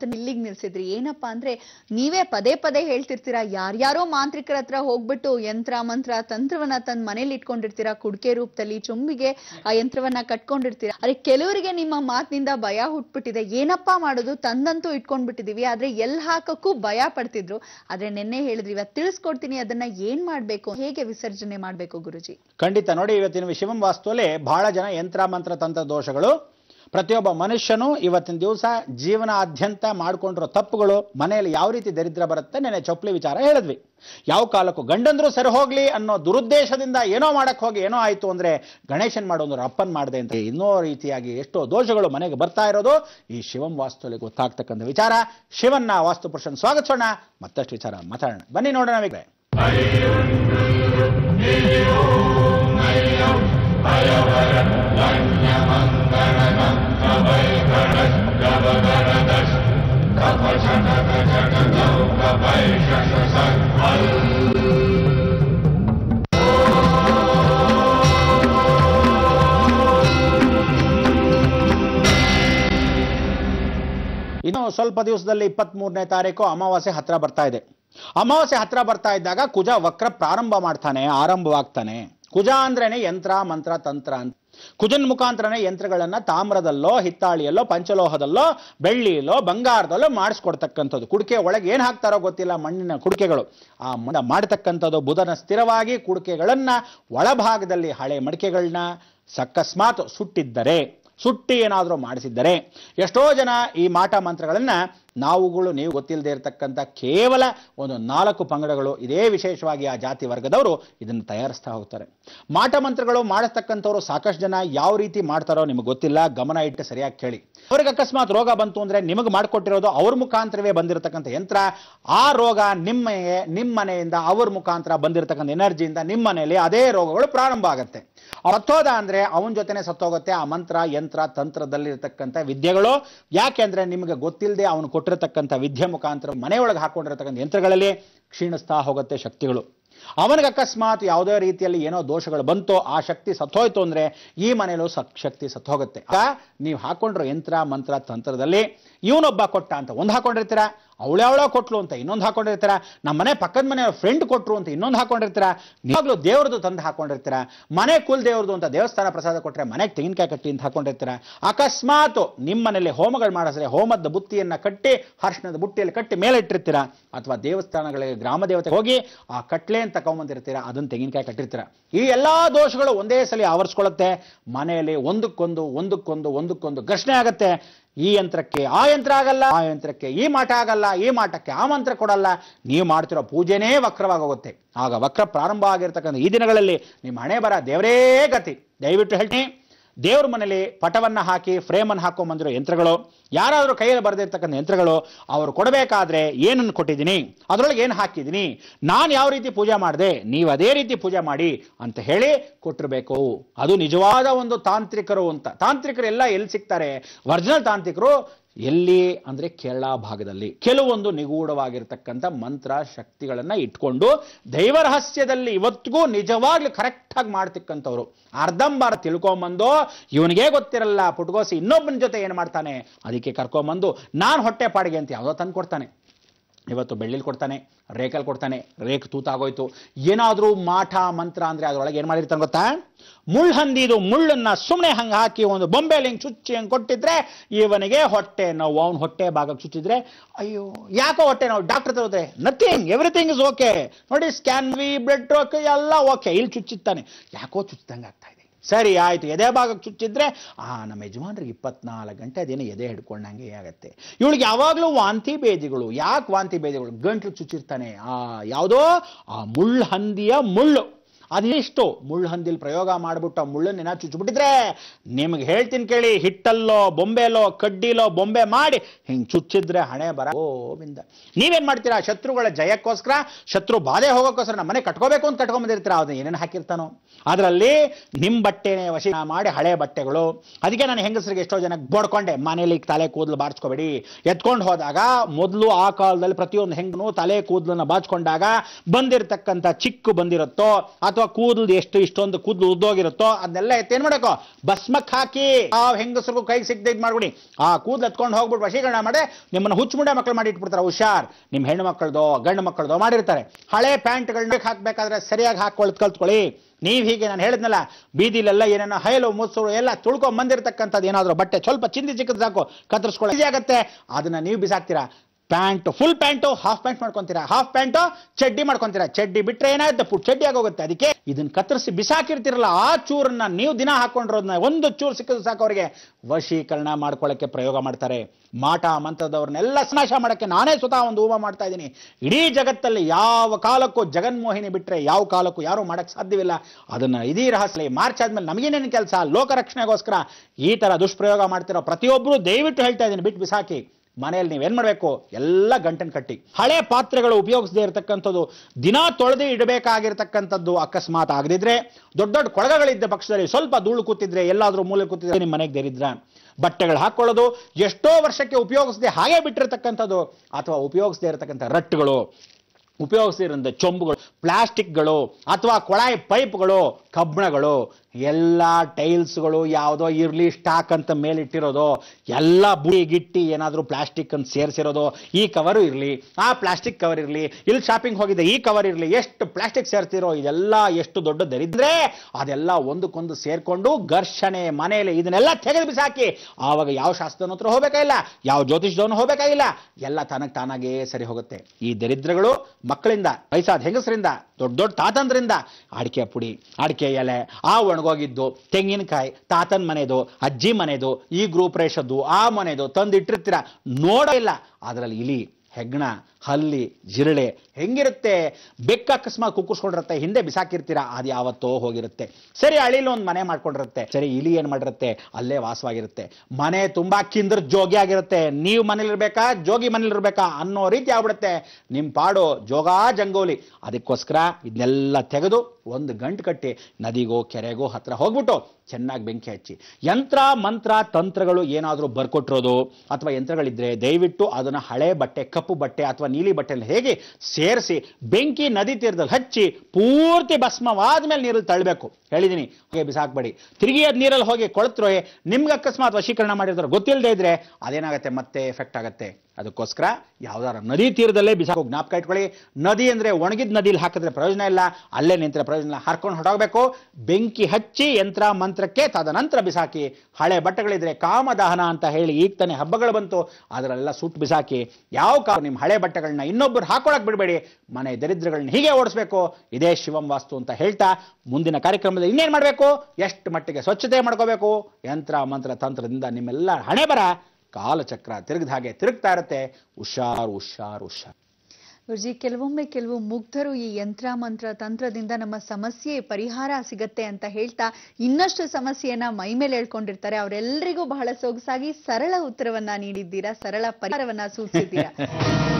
ಮತ್ತೆ ಇಲ್ಲಿಗೆ ನಿಲ್ಸಿದ್ರಿ ಏನಪ್ಪಾ ಅಂದ್ರೆ ನೀವೇ ಪದೇ ಪದೇ ಹೇಳ್ತಿರ್ತೀರಾ ಯಾರ್ಯಾರೋ ಮಾಂತ್ರಿಕರ ಹತ್ರ ಹೋಗ್ಬಿಟ್ಟು ಯಂತ್ರ ಮಂತ್ರ ತಂತ್ರವನ್ನ ತನ್ನ ಮನೇಲಿ ಇಟ್ಕೊಂಡಿರ್ತೀರಾ ಕುಡಿಕೆ ರೂಪದಲ್ಲಿ ಚುಂಬಿಗೆ ಆ ಯಂತ್ರವನ್ನ ಕಟ್ಕೊಂಡಿರ್ತೀರಾ ಅದೇ ಕೆಲವರಿಗೆ ನಿಮ್ಮ ಮಾತಿನಿಂದ ಭಯ ಹುಟ್ಬಿಟ್ಟಿದೆ ಏನಪ್ಪಾ ಮಾಡೋದು ತಂದಂತೂ ಇಟ್ಕೊಂಡ್ಬಿಟ್ಟಿದೀವಿ ಆದ್ರೆ ಎಲ್ ಹಾಕಕ್ಕೂ ಭಯ ಪಡ್ತಿದ್ರು ಆದ್ರೆ ನಿನ್ನೆ ಹೇಳಿದ್ರು ಇವತ್ತು ತಿಳಿಸ್ಕೊಡ್ತೀನಿ ಅದನ್ನ ಏನ್ ಮಾಡ್ಬೇಕು ಹೇಗೆ ವಿಸರ್ಜನೆ ಮಾಡ್ಬೇಕು ಗುರುಜಿ ಖಂಡಿತ ನೋಡಿ ಇವತ್ತಿನ ವಿಷಮ ವಾಸ್ತುವಲ್ಲಿ ಬಹಳ ಜನ ಯಂತ್ರ ಮಂತ್ರ ತಂತ್ರ ದೋಷಗಳು ಪ್ರತಿಯೊಬ್ಬ ಮನುಷ್ಯನು ಇವತ್ತಿನ ದಿವಸ ಜೀವನಾದ್ಯಂತ ಮಾಡ್ಕೊಂಡಿರೋ ತಪ್ಪುಗಳು ಮನೆಯಲ್ಲಿ ಯಾವ ರೀತಿ ದರಿದ್ರ ಬರುತ್ತೆ ನೆನೆ ಚೊಪ್ಲಿ ವಿಚಾರ ಹೇಳಿದ್ವಿ ಯಾವ ಕಾಲಕ್ಕೂ ಗಂಡಂದ್ರು ಸರಿ ಹೋಗ್ಲಿ ಅನ್ನೋ ದುರುದ್ದೇಶದಿಂದ ಏನೋ ಮಾಡಕ್ಕೆ ಹೋಗಿ ಏನೋ ಆಯಿತು ಅಂದರೆ ಗಣೇಶನ್ ಮಾಡೋಂದ್ರೆ ಅಪ್ಪನ್ ಮಾಡಿದೆ ಅಂತ ಇನ್ನೋ ರೀತಿಯಾಗಿ ಎಷ್ಟೋ ದೋಷಗಳು ಮನೆಗೆ ಬರ್ತಾ ಇರೋದು ಈ ಶಿವಂ ವಾಸ್ತುಲಿ ಗೊತ್ತಾಗ್ತಕ್ಕಂಥ ವಿಚಾರ ಶಿವನ್ನ ವಾಸ್ತು ಪುರುಷನ್ ಸ್ವಾಗತಿಸೋಣ ಮತ್ತಷ್ಟು ವಿಚಾರ ಮಾತಾಡೋಣ ಬನ್ನಿ ನೋಡೋಣ ಇನ್ನು ಸ್ವಲ್ಪ ದಿವಸದಲ್ಲಿ ಇಪ್ಪತ್ತ್ ಮೂರನೇ ತಾರೀಕು ಅಮಾವಾಸ್ಯೆ ಹತ್ರ ಬರ್ತಾ ಇದೆ ಅಮಾವಾಸ್ಯೆ ಹತ್ರ ಬರ್ತಾ ಇದ್ದಾಗ ಕುಜ ವಕ್ರ ಪ್ರಾರಂಭ ಮಾಡ್ತಾನೆ ಆರಂಭವಾಗ್ತಾನೆ ಕುಜ ಅಂದ್ರೇನೆ ಯಂತ್ರ ಮಂತ್ರ ತಂತ್ರ ಅಂತ ಕುಜನ್ ಮುಖಾಂತರನೇ ಯಂತ್ರಗಳನ್ನ ತಾಮ್ರದಲ್ಲೋ ಹಿತ್ತಾಳಿಯಲ್ಲೋ ಪಂಚಲೋಹದಲ್ಲೋ ಬೆಳ್ಳಿಯಲ್ಲೋ ಬಂಗಾರದಲ್ಲೋ ಮಾಡಿಸ್ಕೊಡ್ತಕ್ಕಂಥದ್ದು ಕುಡಿಕೆ ಒಳಗೆ ಏನ್ ಹಾಕ್ತಾರೋ ಗೊತ್ತಿಲ್ಲ ಮಣ್ಣಿನ ಕುಡಿಕೆಗಳು ಆ ಮಣ್ಣ ಮಾಡತಕ್ಕಂಥದ್ದು ಬುಧನ ಸ್ಥಿರವಾಗಿ ಕುಡಿಕೆಗಳನ್ನ ಒಳಭಾಗದಲ್ಲಿ ಹಳೆ ಮಡಿಕೆಗಳನ್ನ ಸಕಸ್ಮಾತ್ ಸುಟ್ಟಿದ್ದರೆ ಸುಟ್ಟಿ ಏನಾದರೂ ಮಾಡಿಸಿದ್ದರೆ ಎಷ್ಟೋ ಜನ ಈ ಮಾಟ ಮಂತ್ರಗಳನ್ನು ನಾವುಗಳು ನೀವು ಗೊತ್ತಿಲ್ಲದೆ ಇರತಕ್ಕಂಥ ಕೇವಲ ಒಂದು ನಾಲ್ಕು ಪಂಗಡಗಳು ಇದೇ ವಿಶೇಷವಾಗಿ ಆ ಜಾತಿ ವರ್ಗದವರು ಇದನ್ನು ತಯಾರಿಸ್ತಾ ಹೋಗ್ತಾರೆ ಮಾಟ ಮಂತ್ರಗಳು ಮಾಡಿಸ್ತಕ್ಕಂಥವ್ರು ಸಾಕಷ್ಟು ಜನ ಯಾವ ರೀತಿ ಮಾಡ್ತಾರೋ ನಿಮಗೆ ಗೊತ್ತಿಲ್ಲ ಗಮನ ಇಟ್ಟು ಸರಿಯಾಗಿ ಕೇಳಿ ಅವ್ರಿಗೆ ಅಕಸ್ಮಾತ್ ರೋಗ ಬಂತು ಅಂದರೆ ನಿಮಗೆ ಮಾಡಿಕೊಟ್ಟಿರೋದು ಅವ್ರ ಮುಖಾಂತರವೇ ಬಂದಿರತಕ್ಕಂಥ ಯಂತ್ರ ಆ ರೋಗ ನಿಮ್ಮ ನಿಮ್ಮ ಮನೆಯಿಂದ ಅವ್ರ ಮುಖಾಂತರ ಬಂದಿರತಕ್ಕಂಥ ಎನರ್ಜಿಯಿಂದ ನಿಮ್ಮ ಮನೆಯಲ್ಲಿ ಅದೇ ರೋಗಗಳು ಪ್ರಾರಂಭ ಆಗುತ್ತೆ ಸತ್ತೋದ ಅಂದರೆ ಅವನ ಜೊತೆನೆ ಸತ್ತೋಗುತ್ತೆ ಆ ಮಂತ್ರ ಯಂತ್ರ ತಂತ್ರದಲ್ಲಿರ್ತಕ್ಕಂಥ ವಿದ್ಯೆಗಳು ಯಾಕೆ ಯಾಕೆಂದ್ರೆ ನಿಮಗೆ ಗೊತ್ತಿಲ್ಲದೆ ಅವನು ಕೊಟ್ಟಿರತಕ್ಕಂಥ ವಿದ್ಯೆ ಮುಖಾಂತರ ಮನೆಯೊಳಗೆ ಹಾಕೊಂಡಿರತಕ್ಕಂಥ ಯಂತ್ರಗಳಲ್ಲೇ ಕ್ಷೀಣಿಸ್ತಾ ಹೋಗುತ್ತೆ ಶಕ್ತಿಗಳು ಅವನಿಗೆ ಅಕಸ್ಮಾತ್ ಯಾವುದೇ ರೀತಿಯಲ್ಲಿ ಏನೋ ದೋಷಗಳು ಬಂತೋ ಆ ಶಕ್ತಿ ಸತ್ತೋಯ್ತು ಅಂದರೆ ಈ ಮನೆಯಲ್ಲೂ ಶಕ್ತಿ ಸತ್ತೋಗುತ್ತೆ ಹೋಗುತ್ತೆ ನೀವು ಹಾಕೊಂಡಿರೋ ಯಂತ್ರ ಮಂತ್ರ ತಂತ್ರದಲ್ಲಿ ಇವನೊಬ್ಬ ಕೊಟ್ಟ ಅಂತ ಒಂದು ಹಾಕೊಂಡಿರ್ತೀರಾ ಅವಳೆ ಕೊಟ್ಲು ಅಂತ ಇನ್ನೊಂದು ಹಾಕೊಂಡಿರ್ತೀರ ನಮ್ಮ ಮನೆ ಪಕ್ಕದ ಮನೆ ಫ್ರೆಂಡ್ ಕೊಟ್ಟರು ಅಂತ ಇನ್ನೊಂದು ಹಾಕೊಂಡಿರ್ತೀರ ನೀವಾಗಲೂ ದೇವ್ರದ್ದು ತಂದು ಹಾಕೊಂಡಿರ್ತೀರ ಮನೆ ಕುಲ್ ದೇವ್ರದ್ದು ಅಂತ ದೇವಸ್ಥಾನ ಪ್ರಸಾದ ಕೊಟ್ಟರೆ ಮನೆಗೆ ತೆಂಗಿನಕಾಯಿ ಕಟ್ಟಿ ಅಂತ ಹಾಕೊಂಡಿರ್ತೀರ ಅಕಸ್ಮಾತ್ ನಿಮ್ಮ ಮನೆಯಲ್ಲಿ ಹೋಮಗಳು ಮಾಡಿಸ್ರೆ ಹೋಮದ ಬುತ್ತಿಯನ್ನು ಕಟ್ಟಿ ಹರ್ಷಣದ ಬುಟ್ಟಿಯಲ್ಲಿ ಕಟ್ಟಿ ಮೇಲೆ ಇಟ್ಟಿರ್ತೀರ ಅಥವಾ ದೇವಸ್ಥಾನಗಳಿಗೆ ಗ್ರಾಮ ದೇವತೆ ಹೋಗಿ ಆ ಕಟ್ಲೆ ಅಂತ ತಗೊಂಬಂದಿರ್ತೀರ ಅದನ್ನು ತೆಂಗಿನಕಾಯಿ ಕಟ್ಟಿರ್ತೀರ ಈ ಎಲ್ಲ ದೋಷಗಳು ಒಂದೇ ಸಲ ಆವರಿಸ್ಕೊಳ್ಳುತ್ತೆ ಮನೆಯಲ್ಲಿ ಒಂದಕ್ಕೊಂದು ಒಂದಕ್ಕೊಂದು ಒಂದಕ್ಕೊಂದು ಘರ್ಷಣೆ ಆಗುತ್ತೆ ಈ ಯಂತ್ರಕ್ಕೆ ಆ ಯಂತ್ರ ಆಗಲ್ಲ ಆ ಯಂತ್ರಕ್ಕೆ ಈ ಮಾಟ ಆಗಲ್ಲ ಈ ಮಾಟಕ್ಕೆ ಆ ಮಂತ್ರ ಕೊಡಲ್ಲ ನೀವು ಮಾಡ್ತಿರೋ ಪೂಜೆನೇ ವಕ್ರವಾಗಿ ಹೋಗುತ್ತೆ ಆಗ ವಕ್ರ ಪ್ರಾರಂಭ ಆಗಿರ್ತಕ್ಕಂಥ ಈ ದಿನಗಳಲ್ಲಿ ನಿಮ್ಮ ಹಣೆ ಬರ ದೇವರೇ ಗತಿ ದಯವಿಟ್ಟು ಹೇಳ್ತೀನಿ ದೇವ್ರ ಮನೇಲಿ ಪಟವನ್ನು ಹಾಕಿ ಫ್ರೇಮನ್ನು ಬಂದಿರೋ ಯಂತ್ರಗಳು ಯಾರಾದರೂ ಕೈಯಲ್ಲಿ ಬರೆದಿರ್ತಕ್ಕಂಥ ಯಂತ್ರಗಳು ಅವರು ಕೊಡಬೇಕಾದ್ರೆ ಏನನ್ನು ಕೊಟ್ಟಿದ್ದೀನಿ ಅದರೊಳಗೆ ಏನು ಹಾಕಿದ್ದೀನಿ ನಾನು ಯಾವ ರೀತಿ ಪೂಜೆ ಮಾಡಿದೆ ನೀವು ಅದೇ ರೀತಿ ಪೂಜೆ ಮಾಡಿ ಅಂತ ಹೇಳಿ ಕೊಟ್ಟಿರಬೇಕು ಅದು ನಿಜವಾದ ಒಂದು ತಾಂತ್ರಿಕರು ಅಂತ ತಾಂತ್ರಿಕರು ಎಲ್ಲ ಎಲ್ಲಿ ಸಿಗ್ತಾರೆ ಒರಿಜಿನಲ್ ತಾಂತ್ರಿಕರು ಎಲ್ಲಿ ಅಂದರೆ ಕೇರಳ ಭಾಗದಲ್ಲಿ ಕೆಲವೊಂದು ನಿಗೂಢವಾಗಿರ್ತಕ್ಕಂಥ ಮಂತ್ರ ಶಕ್ತಿಗಳನ್ನು ಇಟ್ಕೊಂಡು ದೈವ ರಹಸ್ಯದಲ್ಲಿ ಇವತ್ತಿಗೂ ನಿಜವಾಗ್ಲೂ ಕರೆಕ್ಟಾಗಿ ಮಾಡ್ತಕ್ಕಂಥವ್ರು ಅರ್ಧಂಬಾರ ತಿಳ್ಕೊಂಬಂದು ಇವನಿಗೆ ಗೊತ್ತಿರಲ್ಲ ಪುಟ್ಗೋಸಿ ಇನ್ನೊಬ್ಬನ ಜೊತೆ ಏನು ಮಾಡ್ತಾನೆ ಅದಕ್ಕೆ ಅದಕ್ಕೆ ಕರ್ಕೊಂಬಂದು ನಾನು ಹೊಟ್ಟೆ ಪಾಡಿಗೆ ಅಂತ ಯಾವುದೋ ತಂದು ಕೊಡ್ತಾನೆ ಇವತ್ತು ಬೆಳ್ಳಿಲಿ ಕೊಡ್ತಾನೆ ರೇಕಲ್ಲಿ ಕೊಡ್ತಾನೆ ರೇಕ್ ತೂತಾಗೋಯ್ತು ಏನಾದರೂ ಮಾಠ ಮಂತ್ರ ಅಂದರೆ ಅದರೊಳಗೆ ಏನು ಮಾಡಿರ್ತಾನೆ ಗೊತ್ತಾ ಮುಳ್ಳು ಹಂದಿದು ಮುಳ್ಳನ್ನು ಸುಮ್ಮನೆ ಹಂಗೆ ಹಾಕಿ ಒಂದು ಬೊಂಬೆಲಿ ಹಿಂಗೆ ಚುಚ್ಚಿ ಹಂಗೆ ಕೊಟ್ಟಿದ್ರೆ ಇವನಿಗೆ ಹೊಟ್ಟೆ ನೋವು ಅವ್ನು ಹೊಟ್ಟೆ ಭಾಗಕ್ಕೆ ಚುಚ್ಚಿದ್ರೆ ಅಯ್ಯೋ ಯಾಕೋ ಹೊಟ್ಟೆ ನೋವು ಡಾಕ್ಟರ್ ತರೋದ್ರೆ ನಥಿಂಗ್ ಎವ್ರಿಥಿಂಗ್ ಇಸ್ ಓಕೆ ನೋಡಿ ಸ್ಕ್ಯಾನ್ ವಿ ಬ್ಲಡ್ ಓಕೆ ಎಲ್ಲ ಓಕೆ ಇಲ್ಲಿ ಚುಚ್ಚಿತ್ತಾನೆ ಯಾಕೋ ಚುಚ್ಚಿದಂಗೆ ಆಗ್ತಾ ಇದೆ ಸರಿ ಆಯಿತು ಎದೆ ಭಾಗಕ್ಕೆ ಚುಚ್ಚಿದ್ರೆ ಆ ನಮ್ಮ ಯಜಮಾನ್ರಿಗೆ ಇಪ್ಪತ್ನಾಲ್ಕು ಗಂಟೆ ಅದೇನೋ ಎದೆ ಹಿಡ್ಕೊಂಡಂಗೆ ಆಗುತ್ತೆ ಇವಳಿಗೆ ಯಾವಾಗಲೂ ವಾಂತಿ ಬೇದಿಗಳು ಯಾಕೆ ವಾಂತಿ ಬೇದಿಗಳು ಗಂಟ್ಲು ಚುಚ್ಚಿರ್ತಾನೆ ಆ ಯಾವುದೋ ಆ ಮುಳ್ಳು ಹಂದಿಯ ಮುಳ್ಳು ಅದೆಷ್ಟು ಮುಳ್ಳು ಪ್ರಯೋಗ ಮಾಡಿಬಿಟ್ಟು ಮುಳ್ಳನ್ನ ಚುಚ್ಚಿಬಿಟ್ಟಿದ್ರೆ ನಿಮ್ಗೆ ಹೇಳ್ತೀನಿ ಕೇಳಿ ಹಿಟ್ಟಲ್ಲೋ ಬೊಂಬೆಲೋ ಕಡ್ಡಿಲೋ ಬೊಂಬೆ ಮಾಡಿ ಹಿಂಗೆ ಚುಚ್ಚಿದ್ರೆ ಹಣೆ ಬರ ಗೋವಿಂದ ನೀವೇನು ಮಾಡ್ತೀರಾ ಶತ್ರುಗಳ ಜಯಕ್ಕೋಸ್ಕರ ಶತ್ರು ಬಾಧೆ ಹೋಗೋಕ್ಕೋಸ್ಕರ ನಮ್ಮ ಮನೆ ಕಟ್ಕೋಬೇಕು ಅಂತ ಕಟ್ಕೊಂಬಂದಿರ್ತೀರ ಅದನ್ನ ಏನೇನು ಹಾಕಿರ್ತಾನೋ ಅದರಲ್ಲಿ ನಿಮ್ಮ ಬಟ್ಟೆನೇ ವಶ ಮಾಡಿ ಹಳೆ ಬಟ್ಟೆಗಳು ಅದಕ್ಕೆ ನಾನು ಹೆಂಗಸರಿಗೆ ಎಷ್ಟೋ ಜನಕ್ಕೆ ಬೋಡ್ಕೊಂಡೆ ಮನೇಲಿ ತಲೆ ಕೂದಲು ಬಾರಿಸ್ಕೋಬೇಡಿ ಎತ್ಕೊಂಡು ಹೋದಾಗ ಮೊದಲು ಆ ಕಾಲದಲ್ಲಿ ಪ್ರತಿಯೊಂದು ಹೆಂಗನು ತಲೆ ಕೂದಲನ್ನು ಬಾಚಿಕೊಂಡಾಗ ಬಂದಿರತಕ್ಕಂಥ ಚಿಕ್ಕು ಬಂದಿರುತ್ತೋ ಅಥವಾ ಅಥವಾ ಕೂದಲು ಎಷ್ಟು ಇಷ್ಟೊಂದು ಕೂದಲು ಉದ್ದೋಗಿರುತ್ತೋ ಅದನ್ನೆಲ್ಲ ಎತ್ತೇನ್ ಮಾಡಕೋ ಭಸ್ಮಕ್ ಹಾಕಿ ಆ ಹೆಂಗಸರಿಗೂ ಕೈಗೆ ಸಿಗದೆ ಇದು ಮಾಡ್ಬಿಡಿ ಆ ಕೂದಲು ಎತ್ಕೊಂಡು ಹೋಗ್ಬಿಟ್ಟು ವಶೀಕರಣ ಮಾಡಿ ನಿಮ್ಮನ್ನು ಮುಂಡೆ ಮಕ್ಕಳು ಮಾಡಿ ಇಟ್ಬಿಡ್ತಾರೆ ಹುಷಾರ್ ನಿಮ್ಮ ಹೆಣ್ಣು ಮಕ್ಕಳದೋ ಗಂಡು ಮಕ್ಕಳದೋ ಮಾಡಿರ್ತಾರೆ ಹಳೆ ಪ್ಯಾಂಟ್ಗಳನ್ನ ಹಾಕಬೇಕಾದ್ರೆ ಸರಿಯಾಗಿ ಹಾಕೊಳ್ ಕಲ್ತ್ಕೊಳ್ಳಿ ನೀವು ಹೀಗೆ ನಾನು ಹೇಳಿದ್ನಲ್ಲ ಬೀದಿಲೆಲ್ಲ ಏನನ್ನ ಹೈಲು ಮುಸುರು ಎಲ್ಲ ತುಳ್ಕೊಂಡ್ ಬಂದಿರತಕ್ಕಂಥದ್ದು ಏನಾದ್ರು ಬಟ್ಟೆ ಸ್ವಲ್ಪ ಚಿಂದಿ ಚಿಕ್ಕದ ಸಾಕು ಕತ್ತರಿಸ್ಕೊಳ್ಳಿ ಆಗುತ್ತೆ ಅದನ್ನ ನೀವು ಬಿಸಾಕ್ತೀರಾ pant full pant half pant ಮಾಡ್ಕೊಂತೀರಾ ಹಾಫ್ ಪ್ಯಾಂಟು ಚಡ್ಡಿ ಮಾಡ್ಕೊಂತೀರಾ ಚಡ್ಡಿ ಬಿಟ್ರೆ ಏನಾಯ್ತು ಫುಡ್ ಚಡ್ಡಿ ಆಗೋಗುತ್ತೆ ಅದಕ್ಕೆ ಇದನ್ನ ಕತ್ತರಿಸಿ ಬಿಸಾಕಿರ್ತಿರಲ್ಲ ಆ ಚೂರನ್ನ ನೀವು ದಿನ ಹಾಕೊಂಡಿರೋದನ್ನ ಒಂದು ಚೂರು ಸಿಕ್ಕಿದ್ರು ಸಾಕು ಅವರಿಗೆ ವಶೀಕರಣ ಮಾಡ್ಕೊಳ್ಳೋಕ್ಕೆ ಪ್ರಯೋಗ ಮಾಡ್ತಾರೆ ಮಾಟ ಮಂತ್ರದವ್ರನ್ನೆಲ್ಲ ಸ್ನಾಶ ಮಾಡೋಕ್ಕೆ ನಾನೇ ಸ್ವತಃ ಒಂದು ಹೂವ ಮಾಡ್ತಾ ಇದ್ದೀನಿ ಇಡೀ ಜಗತ್ತಲ್ಲಿ ಯಾವ ಕಾಲಕ್ಕೂ ಜಗನ್ಮೋಹಿನಿ ಬಿಟ್ಟರೆ ಯಾವ ಕಾಲಕ್ಕೂ ಯಾರೂ ಮಾಡೋಕ್ಕೆ ಸಾಧ್ಯವಿಲ್ಲ ಅದನ್ನು ಇದೀ ರಹಸ್ಯ ಮಾರ್ಚ್ ಆದಮೇಲೆ ನಮಗೇನೇನು ಕೆಲಸ ಲೋಕರಕ್ಷಣೆಗೋಸ್ಕರ ಈ ಥರ ದುಷ್ಪ್ರಯೋಗ ಮಾಡ್ತಿರೋ ಪ್ರತಿಯೊಬ್ಬರು ದಯವಿಟ್ಟು ಹೇಳ್ತಾ ಇದ್ದೀನಿ ಬಿಟ್ಟು ಬಿಸಾಕಿ ಮನೆಯಲ್ಲಿ ನೀವೇನು ಮಾಡಬೇಕು ಎಲ್ಲ ಗಂಟನ್ ಕಟ್ಟಿ ಹಳೆ ಪಾತ್ರೆಗಳು ಉಪಯೋಗಿಸದೇ ಇರತಕ್ಕಂಥದ್ದು ದಿನ ತೊಳೆದು ಇಡಬೇಕಾಗಿರ್ತಕ್ಕಂಥದ್ದು ಅಕಸ್ಮಾತ್ ಆಗದಿದ್ರೆ ದೊಡ್ಡ ದೊಡ್ಡ ಕೊಳಗಗಳಿದ್ದ ಪಕ್ಷದಲ್ಲಿ ಸ್ವಲ್ಪ ಧೂಳು ಕೂತಿದ್ರೆ ಎಲ್ಲಾದರೂ ಮೂಲೆ ಕೂತಿದ್ರೆ ನಿಮ್ಮ ಮನೆಗೆ ದೇರಿದ್ರೆ ಬಟ್ಟೆಗಳು ಹಾಕ್ಕೊಳ್ಳೋದು ಎಷ್ಟೋ ವರ್ಷಕ್ಕೆ ಉಪಯೋಗಿಸದೆ ಹಾಗೆ ಬಿಟ್ಟಿರತಕ್ಕಂಥದ್ದು ಅಥವಾ ಉಪಯೋಗಿಸದೇ ಇರತಕ್ಕಂಥ ರಟ್ಟುಗಳು ಉಪಯೋಗಿಸದಿರೋ ಚೊಂಬುಗಳು ಪ್ಲಾಸ್ಟಿಕ್ಗಳು ಅಥವಾ ಕೊಳಾಯಿ ಪೈಪ್ಗಳು ಕಬ್ಬಣಗಳು ಎಲ್ಲ ಟೈಲ್ಸ್ಗಳು ಯಾವುದೋ ಇರಲಿ ಸ್ಟಾಕ್ ಅಂತ ಮೇಲಿಟ್ಟಿರೋದು ಎಲ್ಲ ಬುಡಿ ಗಿಟ್ಟಿ ಏನಾದರೂ ಪ್ಲಾಸ್ಟಿಕ್ ಅಂತ ಸೇರಿಸಿರೋದು ಈ ಕವರು ಇರಲಿ ಆ ಪ್ಲಾಸ್ಟಿಕ್ ಕವರ್ ಇರಲಿ ಇಲ್ಲಿ ಶಾಪಿಂಗ್ ಹೋಗಿದ್ದೆ ಈ ಕವರ್ ಇರಲಿ ಎಷ್ಟು ಪ್ಲಾಸ್ಟಿಕ್ ಸೇರ್ತಿರೋ ಇದೆಲ್ಲ ಎಷ್ಟು ದೊಡ್ಡ ದರಿದ್ರೆ ಅದೆಲ್ಲ ಒಂದಕ್ಕೊಂದು ಸೇರಿಕೊಂಡು ಘರ್ಷಣೆ ಮನೆಯಲ್ಲಿ ಇದನ್ನೆಲ್ಲ ತೆಗೆದು ಬಿಸಾಕಿ ಆವಾಗ ಯಾವ ಶಾಸ್ತ್ರನ ಹತ್ರ ಹೋಗಬೇಕಾಗಿಲ್ಲ ಯಾವ ಜ್ಯೋತಿಷ್ದವನು ಹೋಗಬೇಕಾಗಿಲ್ಲ ಎಲ್ಲ ತನಗೆ ತಾನಾಗೇ ಸರಿ ಹೋಗುತ್ತೆ ಈ ದರಿದ್ರಗಳು ಮಕ್ಕಳಿಂದ ವಯಸ್ಸಾದ ಹೆಂಗಸ ಹೆಂಗಸರಿಂದ ದೊಡ್ಡ ದೊಡ್ಡ ತಾತಂದ್ರಿಂದ ಅಡಿಕೆ ಪುಡಿ ಅಡಿಕೆ ಎಲೆ ಆ ಒಣಗೋಗಿದ್ದು ತೆಂಗಿನಕಾಯಿ ತಾತನ ಮನೆದು ಅಜ್ಜಿ ಮನೆದು ಈ ಗ್ರೂಪ್ ರೇಷದ್ದು ಆ ಮನೆದು ತಂದಿಟ್ಟಿರ್ತೀರ ನೋಡೋ ಇಲ್ಲ ಅದರಲ್ಲಿ ಇಲಿ ಹೆಗ್ಣ ಹಲ್ಲಿ ಜಿರಳೆ ಹೆಂಗಿರುತ್ತೆ ಬೆಕ್ಕ ಅಕಸ್ಮಾತ್ ಕುಕ್ಕಿಸ್ಕೊಂಡಿರುತ್ತೆ ಹಿಂದೆ ಬಿಸಾಕಿರ್ತೀರಾ ಅದು ಯಾವತ್ತೋ ಹೋಗಿರುತ್ತೆ ಸರಿ ಹಳ್ಳಿಲಿ ಒಂದು ಮನೆ ಮಾಡ್ಕೊಂಡಿರುತ್ತೆ ಸರಿ ಇಲಿ ಏನು ಮಾಡಿರುತ್ತೆ ಅಲ್ಲೇ ವಾಸವಾಗಿರುತ್ತೆ ಮನೆ ತುಂಬ ಕಿಂದ್ರ ಜೋಗಿ ಆಗಿರುತ್ತೆ ನೀವು ಮನೇಲಿರ್ಬೇಕಾ ಜೋಗಿ ಮನೇಲಿರ್ಬೇಕಾ ಅನ್ನೋ ರೀತಿ ಆಗ್ಬಿಡುತ್ತೆ ನಿಮ್ಮ ಪಾಡು ಜೋಗ ಜಂಗೋಲಿ ಅದಕ್ಕೋಸ್ಕರ ಇದನ್ನೆಲ್ಲ ತೆಗೆದು ಒಂದು ಗಂಟು ಕಟ್ಟಿ ನದಿಗೋ ಕೆರೆಗೋ ಹತ್ರ ಹೋಗ್ಬಿಟ್ಟು ಚೆನ್ನಾಗಿ ಬೆಂಕಿ ಹಚ್ಚಿ ಯಂತ್ರ ಮಂತ್ರ ತಂತ್ರಗಳು ಏನಾದರೂ ಬರ್ಕೊಟ್ಟಿರೋದು ಅಥವಾ ಯಂತ್ರಗಳಿದ್ರೆ ದಯವಿಟ್ಟು ಅದನ್ನು ಹಳೆ ಬಟ್ಟೆ ಕಪ್ಪು ಬಟ್ಟೆ ಅಥವಾ ನೀಲಿ ಬಟ್ಟೆಯಲ್ಲಿ ಹೇಗೆ ಸೇರಿಸಿ ಬೆಂಕಿ ನದಿ ತೀರದಲ್ಲಿ ಹಚ್ಚಿ ಪೂರ್ತಿ ಭಸ್ಮವಾದ ಮೇಲೆ ನೀರಲ್ಲಿ ತಳ್ಳಬೇಕು ಹೇಳಿದ್ದೀನಿ ಹಾಗೆ ಬಿಸಾಕ್ಬೇಡಿ ತಿರುಗಿ ಅದು ನೀರಲ್ಲಿ ಹೋಗಿ ಕೊಳತ್ರೋ ನಿಮ್ಗೆ ಅಕಸ್ಮಾತ್ ವಶೀಕರಣ ಮಾಡಿದ್ರೆ ಗೊತ್ತಿಲ್ಲದೆ ಇದ್ರೆ ಅದೇನಾಗುತ್ತೆ ಮತ್ತೆ ಎಫೆಕ್ಟ್ ಆಗುತ್ತೆ ಅದಕ್ಕೋಸ್ಕರ ಯಾವ್ದಾರ ನದಿ ತೀರದಲ್ಲೇ ಬಿಸಾಕೋ ಜ್ಞಾಪಕ ಇಟ್ಕೊಳ್ಳಿ ನದಿ ಅಂದರೆ ಒಣಗಿದ ನದಿಲಿ ಹಾಕಿದ್ರೆ ಪ್ರಯೋಜನ ಇಲ್ಲ ಅಲ್ಲೇ ನಿಂತರೆ ಪ್ರಯೋಜನ ಇಲ್ಲ ಹರ್ಕೊಂಡು ಹೋಗಬೇಕು ಬೆಂಕಿ ಹಚ್ಚಿ ಯಂತ್ರ ಮಂತ್ರಕ್ಕೆ ತದನಂತರ ಬಿಸಾಕಿ ಹಳೆ ಬಟ್ಟೆಗಳಿದ್ರೆ ಕಾಮದಹನ ಅಂತ ಹೇಳಿ ಈಗ ತಾನೇ ಹಬ್ಬಗಳು ಬಂತು ಅದರೆಲ್ಲ ಸುಟ್ಟು ಬಿಸಾಕಿ ಯಾವ ಕಾ ನಿಮ್ಮ ಹಳೆ ಬಟ್ಟೆಗಳನ್ನ ಇನ್ನೊಬ್ಬರು ಹಾಕೊಳಕ್ ಬಿಡಬೇಡಿ ಮನೆ ದರಿದ್ರಗಳನ್ನ ಹೀಗೆ ಓಡಿಸ್ಬೇಕು ಇದೇ ಶಿವಂ ವಾಸ್ತು ಅಂತ ಹೇಳ್ತಾ ಮುಂದಿನ ಕಾರ್ಯಕ್ರಮದಲ್ಲಿ ಇನ್ನೇನು ಮಾಡಬೇಕು ಎಷ್ಟು ಮಟ್ಟಿಗೆ ಸ್ವಚ್ಛತೆ ಮಾಡ್ಕೋಬೇಕು ಯಂತ್ರ ಮಂತ್ರ ತಂತ್ರದಿಂದ ನಿಮ್ಮೆಲ್ಲ ಹಣೆ ಬರ ಕಾಲಚಕ್ರ ತಿರುಗಿದ ಹಾಗೆ ತಿರುಗ್ತಾ ಇರುತ್ತೆ ಹುಷಾರ್ ಹುಷಾರ್ ಹುಷಾರು ಗುರುಜಿ ಕೆಲವೊಮ್ಮೆ ಕೆಲವು ಮುಗ್ಧರು ಈ ಯಂತ್ರ ಮಂತ್ರ ತಂತ್ರದಿಂದ ನಮ್ಮ ಸಮಸ್ಯೆ ಪರಿಹಾರ ಸಿಗತ್ತೆ ಅಂತ ಹೇಳ್ತಾ ಇನ್ನಷ್ಟು ಸಮಸ್ಯೆಯನ್ನ ಮೈ ಮೇಲೆ ಹೇಳ್ಕೊಂಡಿರ್ತಾರೆ ಅವರೆಲ್ಲರಿಗೂ ಬಹಳ ಸೊಗಸಾಗಿ ಸರಳ ಉತ್ತರವನ್ನ ನೀಡಿದ್ದೀರಾ ಸರಳ ಪರಿಹಾರವನ್ನ ಸೂಚಿಸಿದ್ದೀರಾ